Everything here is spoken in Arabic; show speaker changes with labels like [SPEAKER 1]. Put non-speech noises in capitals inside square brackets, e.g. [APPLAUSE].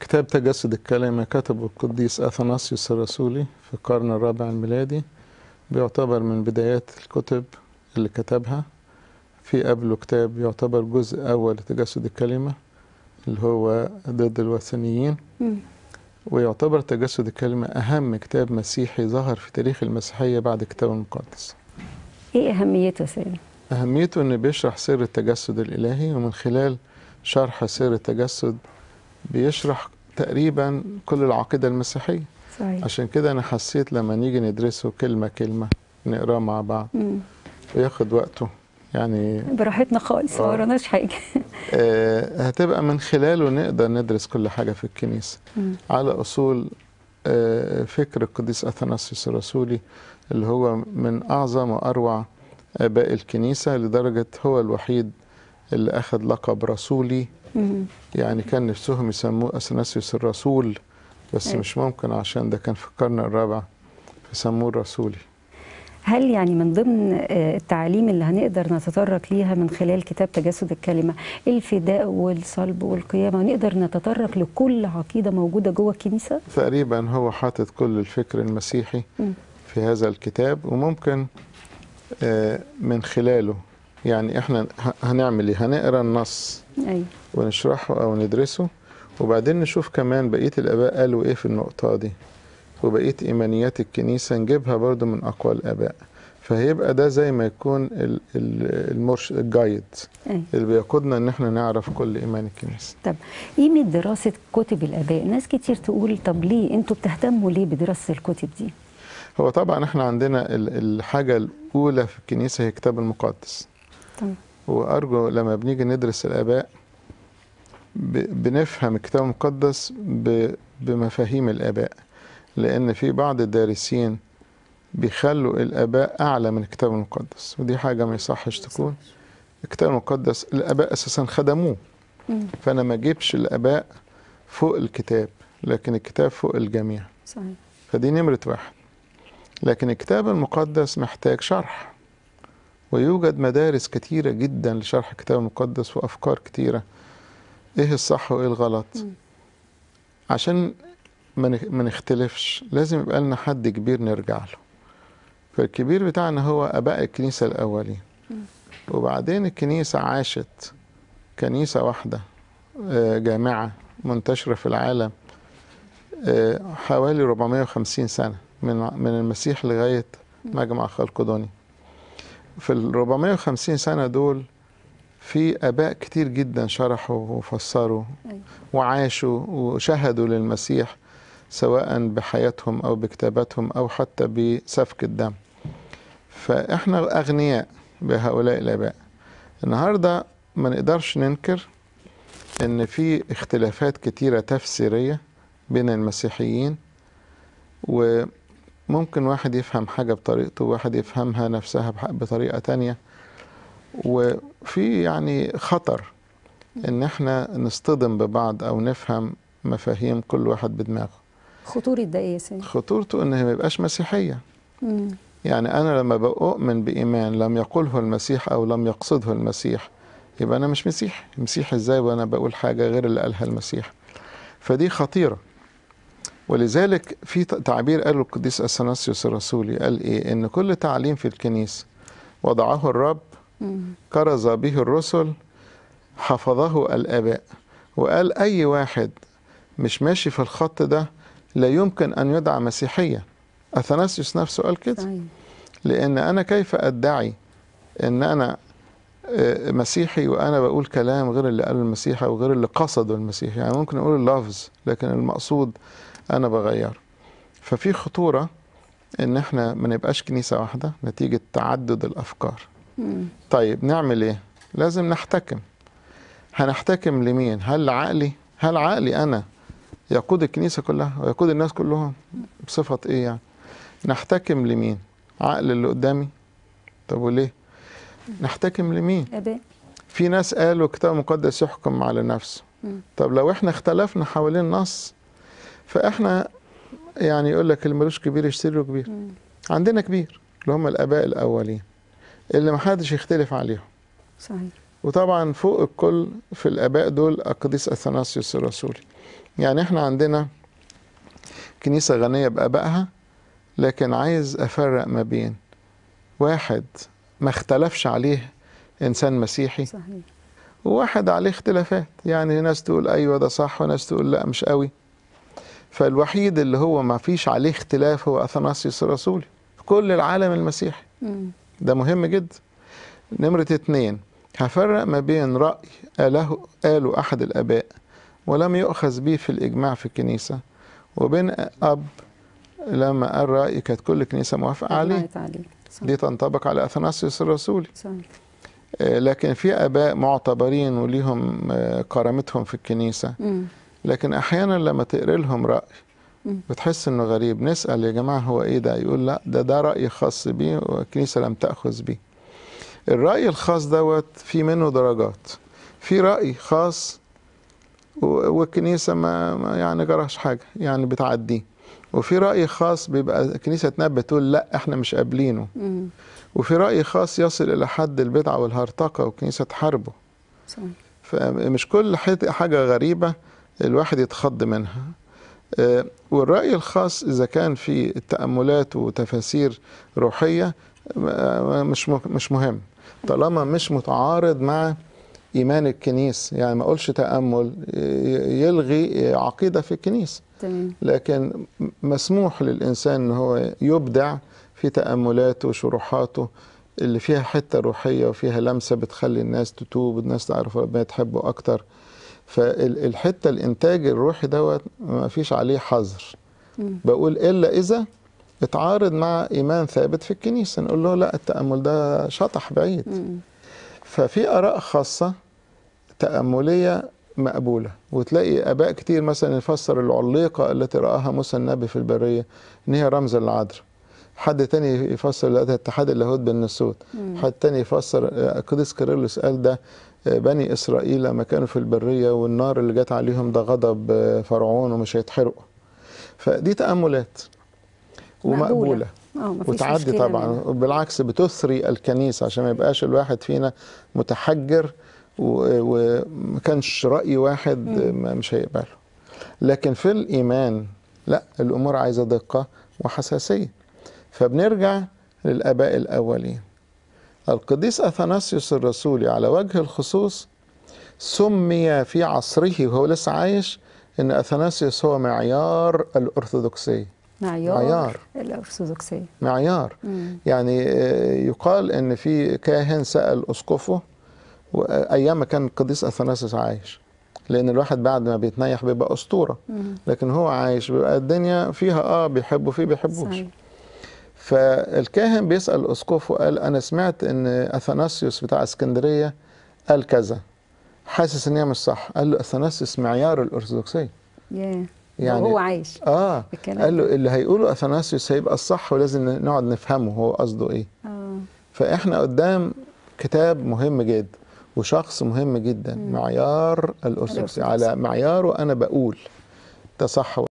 [SPEAKER 1] كتاب تجسد الكلمة كتبه القديس أثناسيوس الرسولي في القرن الرابع الميلادي بيعتبر من بدايات الكتب اللي كتبها في قبله كتاب يعتبر جزء أول لتجسد الكلمة اللي هو ضد الوثنيين ويعتبر تجسد الكلمة أهم كتاب مسيحي ظهر في تاريخ المسيحية بعد الكتاب المقدس إيه أهميته سيدي؟ أهميته أنه بيشرح سر التجسد الإلهي ومن خلال شرح سر التجسد بيشرح تقريبا كل العقيده المسيحيه صحيح. عشان كده انا حسيت لما نيجي ندرسه كلمه كلمه نقراه مع بعض مم. وياخد وقته يعني براحتنا خالص ما آه. وراناش حاجه [LAUGHS] آه هتبقى من خلاله نقدر ندرس كل حاجه في الكنيسه مم. على اصول آه فكر القديس اثناسيوس الرسولي اللي هو من اعظم واروع اباء الكنيسه لدرجه هو الوحيد اللي اخذ لقب رسولي يعني كان نفسهم يسموه اثناسيوس الرسول بس مش ممكن عشان ده كان في القرن الرابع فسموه الرسولي هل يعني من ضمن آه، التعاليم اللي هنقدر نتطرق ليها من خلال كتاب تجسد الكلمة الفداء والصلب والقيامة ونقدر نتطرق لكل عقيدة موجودة جوه الكنيسة؟ تقريبا هو حاطط كل الفكر المسيحي في هذا الكتاب وممكن آه، من خلاله يعني احنا هنعمل ايه؟ هنقرا النص أي. ونشرحه أو ندرسه وبعدين نشوف كمان بقية الآباء قالوا إيه في النقطة دي وبقية إيمانيات الكنيسة نجيبها برضو من أقوى الآباء فهيبقى ده زي ما يكون المرشد الجايد اللي بيقودنا ان احنا نعرف كل ايمان الكنيسه. طب قيمه دراسه كتب الاباء، ناس كتير تقول طب ليه انتوا بتهتموا ليه بدراسه الكتب دي؟ هو طبعا احنا عندنا الحاجه الاولى في الكنيسه هي الكتاب المقدس. طب. وارجو لما بنيجي ندرس الاباء بنفهم الكتاب المقدس بمفاهيم الآباء لأن في بعض الدارسين بيخلوا الآباء أعلى من الكتاب المقدس ودي حاجة ما يصحش تكون الكتاب المقدس الآباء أساسا خدموه فأنا ما أجيبش الآباء فوق الكتاب لكن الكتاب فوق الجميع صحيح. فدي نمرة واحد لكن الكتاب المقدس محتاج شرح ويوجد مدارس كتيرة جدا لشرح الكتاب المقدس وأفكار كتيرة ايه الصح وايه الغلط عشان ما نختلفش لازم يبقى لنا حد كبير نرجع له فالكبير بتاعنا هو اباء الكنيسه الاولين وبعدين الكنيسه عاشت كنيسه واحده آه، جامعه منتشره في العالم آه، حوالي 450 سنه من من المسيح لغايه مجمع خلقدوني في ال 450 سنه دول في اباء كتير جدا شرحوا وفسروا أيوة. وعاشوا وشهدوا للمسيح سواء بحياتهم او بكتاباتهم او حتى بسفك الدم فاحنا الاغنياء بهؤلاء الاباء النهارده ما نقدرش ننكر ان في اختلافات كتيره تفسيريه بين المسيحيين وممكن واحد يفهم حاجه بطريقته وواحد يفهمها نفسها بطريقه تانية وفي يعني خطر ان احنا نصطدم ببعض او نفهم مفاهيم كل واحد بدماغه خطورة ده ايه يا سيدي؟ خطورته ان ما يبقاش مسيحية مم. يعني انا لما بؤمن بايمان لم يقله المسيح او لم يقصده المسيح يبقى انا مش مسيحي مسيحي ازاي وانا بقول حاجة غير اللي قالها المسيح فدي خطيرة ولذلك في تعبير قاله القديس اثناسيوس الرسولي قال ايه ان كل تعليم في الكنيسة وضعه الرب كرز به الرسل حفظه الآباء وقال أي واحد مش ماشي في الخط ده لا يمكن أن يدعى مسيحيا أثناسيوس نفسه قال كده لأن أنا كيف أدعي أن أنا آه، مسيحي وأنا بقول كلام غير اللي قاله المسيح أو غير اللي قصده المسيح يعني ممكن أقول اللفظ لكن المقصود أنا بغيره ففي خطورة إن إحنا ما نبقاش كنيسة واحدة نتيجة تعدد الأفكار طيب نعمل ايه لازم نحتكم هنحتكم لمين هل عقلي هل عقلي انا يقود الكنيسه كلها ويقود الناس كلهم بصفه ايه يعني نحتكم لمين عقل اللي قدامي طب وليه نحتكم لمين أبي. في ناس قالوا الكتاب المقدس يحكم على نفسه طب لو احنا اختلفنا حوالين نص فاحنا يعني يقول لك اللي ملوش كبير يشتري له كبير عندنا كبير اللي هم الاباء الاولين اللي ما حدش يختلف عليهم صحيح وطبعا فوق الكل في الاباء دول القديس اثناسيوس الرسولي يعني احنا عندنا كنيسه غنيه بابائها لكن عايز افرق ما بين واحد ما اختلفش عليه انسان مسيحي صحيح وواحد عليه اختلافات يعني ناس تقول ايوه ده صح وناس تقول لا مش قوي فالوحيد اللي هو ما فيش عليه اختلاف هو اثناسيوس الرسولي في كل العالم المسيحي ده مهم جدا نمرة اتنين هفرق ما بين رأي قاله, قاله أحد الآباء ولم يؤخذ به في الإجماع في الكنيسة وبين أب لما قال رأي كانت كل كنيسة موافقة عليه دي تنطبق على أثناسيوس الرسولي آه، لكن في اباء معتبرين وليهم آه، كرامتهم في الكنيسه لكن احيانا لما تقري لهم راي بتحس انه غريب نسال يا جماعه هو ايه ده يقول لا ده ده راي خاص بي والكنيسه لم تاخذ بيه الراي الخاص دوت في منه درجات في راي خاص والكنيسه ما يعني جراش حاجه يعني بتعديه وفي راي خاص بيبقى الكنيسه تنبه تقول لا احنا مش قابلينه وفي راي خاص يصل الى حد البدعه والهرطقه والكنيسه تحاربه صح فمش كل حاجه غريبه الواحد يتخض منها آه، والرأي الخاص إذا كان في تأملات وتفاسير روحية آه، مش مش مهم طالما مش متعارض مع إيمان الكنيس يعني ما أقولش تأمل آه، يلغي عقيدة في الكنيس لكن مسموح للإنسان أن هو يبدع في تأملاته وشروحاته اللي فيها حتة روحية وفيها لمسة بتخلي الناس تتوب والناس تعرف ربنا تحبه أكتر فالحته الانتاج الروحي دوت ما فيش عليه حظر بقول الا اذا اتعارض مع ايمان ثابت في الكنيسه نقول له لا التامل ده شطح بعيد ففي اراء خاصه تامليه مقبوله وتلاقي اباء كتير مثلا يفسر العليقه التي راها موسى النبي في البريه ان هي رمز العذر حد تاني يفسر الاتحاد اللاهوت بالنسوت حد تاني يفسر آه، قديس كيرلس قال ده بني إسرائيل لما كانوا في البرية والنار اللي جت عليهم ده غضب آه، فرعون ومش هيتحرقوا فدي تأملات ومقبولة آه، وتعدي طبعا منها. بالعكس بتثري الكنيسة عشان ما يبقاش الواحد فينا متحجر وما كانش رأي واحد مش هيقبله لكن في الإيمان لا الأمور عايزة دقة وحساسية فبنرجع للآباء الأولين القديس أثناسيوس الرسولي على وجه الخصوص سمي في عصره وهو لسه عايش ان اثناسيوس هو معيار الارثوذكسيه معيار, معيار الارثوذكسيه معيار مم. يعني آه، يقال ان في كاهن سال اسقفه آه، ايام كان القديس اثناسيوس عايش لان الواحد بعد ما بيتنيح بيبقى اسطوره لكن هو عايش بيبقى الدنيا فيها اه بيحبوا فيه بيحبوش صحيح. فالكاهن بيسأل الاسقف قال أنا سمعت إن أثناسيوس بتاع اسكندرية قال كذا حاسس إن هي مش صح قال له أثناسيوس معيار الأرثوذكسية يعني وهو عايش اه بالكلام. قال له اللي هيقوله اثناسيوس هيبقى الصح ولازم نقعد نفهمه هو قصده ايه آه. فاحنا قدام كتاب مهم جدا وشخص مهم جدا مم. معيار الارثوذكسيه على معياره انا بقول ده صح